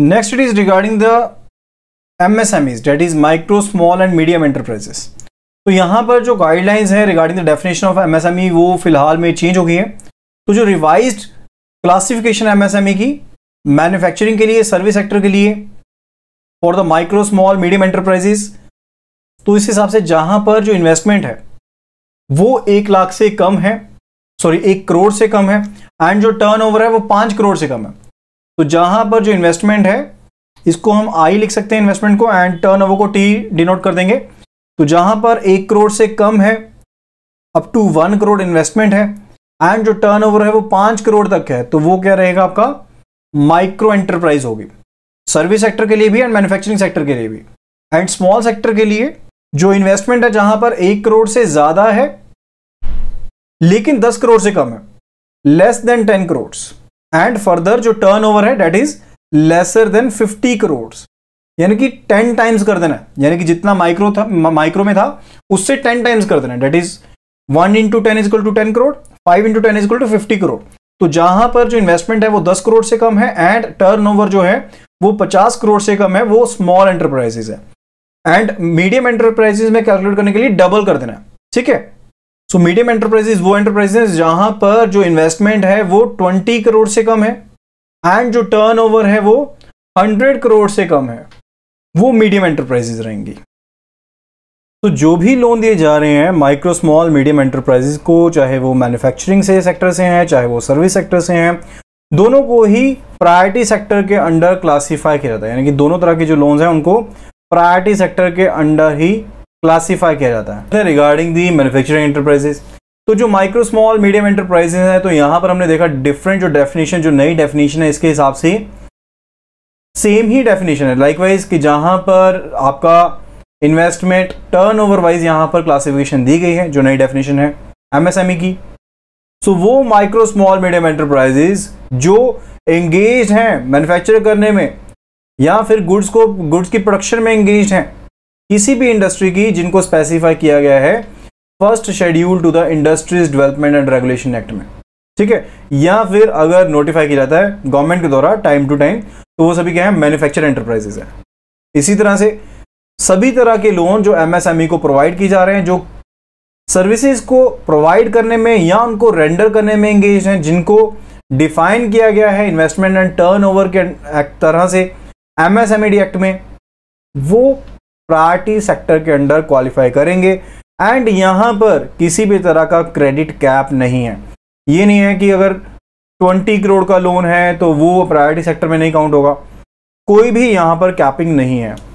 next it is regarding the MSMEs that is micro small and medium enterprises तो यहाँ पर जो guidelines है regarding the definition of MSME वो फिलहाल में चेंज हो गई है तो जो रिवाइज क्लासिफिकेशन एमएसएमई की मैन्युफैक्चरिंग के लिए सर्विस सेक्टर के लिए for the micro small medium enterprises तो इस हिसाब से जहाँ पर जो इन्वेस्टमेंट है वो एक लाख से कम है सॉरी एक करोड़ से कम है एंड जो टर्नओवर है वो पाँच करोड़ से कम है तो जहां पर जो इन्वेस्टमेंट है इसको हम आई लिख सकते हैं इन्वेस्टमेंट को एंड टर्न को टी डिनोट कर देंगे तो जहां पर एक करोड़ से कम है up to one crore investment है एंड जो टर्न है वो पांच करोड़ तक है तो वो क्या रहेगा आपका माइक्रो एंटरप्राइज होगी सर्विस सेक्टर के लिए भी एंड मैन्युफैक्चरिंग सेक्टर के लिए भी एंड स्मॉल सेक्टर के लिए जो इन्वेस्टमेंट है जहां पर एक करोड़ से ज्यादा है लेकिन दस करोड़ से कम है less than ten crore and further जो टर्नओवर है that is lesser than 50 crore यानी कि 10 टाइम्स कर देना है यानी कि जितना माइक्रो था माइक्रो में था उससे 10 टाइम्स कर देना that is one into ten is equal to ten crore five into ten is equal to fifty crore तो जहां पर जो इन्वेस्टमेंट है वो दस करोड़ से कम है एंड टर्नओवर जो है वो पचास करोड़ से कम है वो स्मॉल एंटरप्राइजेज है एंड मीडियम एंटरप्राइजेज में कैलकुलेट करने के लिए डबल कर देना है ठीक है सो मीडियम एंटरप्राइजेस वो एंटरप्राइजेस जहां पर जो इन्वेस्टमेंट है वो ट्वेंटी करोड़ से कम है एंड जो टर्नओवर है वो हंड्रेड करोड़ से कम है वो मीडियम एंटरप्राइजेस रहेंगी तो जो भी लोन दिए जा रहे हैं माइक्रो स्मॉल मीडियम एंटरप्राइजेस को चाहे वो मैन्युफैक्चरिंग से सेक्टर से हैं चाहे वो सर्विस सेक्टर से हैं दोनों को ही प्रायोरिटी सेक्टर के अंडर क्लासीफाई किया जाता है यानी कि दोनों तरह के जो लोन्स हैं उनको प्रायोरिटी सेक्टर के अंडर ही क्लासीफाई किया जाता है रिगार्डिंग दी मैनुफेक्चरिंग एंटरप्राइजेज तो जो माइक्रो स्मॉल मीडियम एंटरप्राइजेज हैं तो यहाँ पर हमने देखा डिफरेंट जो डेफिनेशन जो नई डेफिनेशन है इसके हिसाब से सेम ही डेफिनेशन है लाइकवाइज कि जहाँ पर आपका इन्वेस्टमेंट टर्न ओवर वाइज यहाँ पर क्लासिफिकेशन दी गई है जो नई डेफिनेशन है एमएसएमई e की सो वो माइक्रो स्मॉल मीडियम एंटरप्राइजेज जो एंगेज हैं मैन्युफैक्चर करने में या फिर गुड्स को गुड्स की प्रोडक्शन में एंगेज हैं किसी भी इंडस्ट्री की जिनको स्पेसिफाई किया गया है first schedule to the industries development and regulation act में ठीक है या फिर अगर नोटिफाई किया जाता है गवर्नमेंट के द्वारा टाइम टू टाइम तो वो सभी क्या है मैन्युफैक्चर एंटरप्राइजेस है इसी तरह से सभी तरह के लोन जो एमएसएमई e को प्रोवाइड किए जा रहे हैं जो सर्विसेज को प्रोवाइड करने में या उनको रेंडर करने में एंगेज हैं जिनको डिफाइन किया गया है इन्वेस्टमेंट एंड टर्नओवर के तरह से एमएसएमई एक्ट e में वो प्रायरिटी सेक्टर के अंडर क्वालिफाई करेंगे एंड यहाँ पर किसी भी तरह का क्रेडिट कैप नहीं है ये नहीं है कि अगर 20 करोड़ का लोन है तो वो प्रायोरिटी सेक्टर में नहीं काउंट होगा कोई भी यहाँ पर कैपिंग नहीं है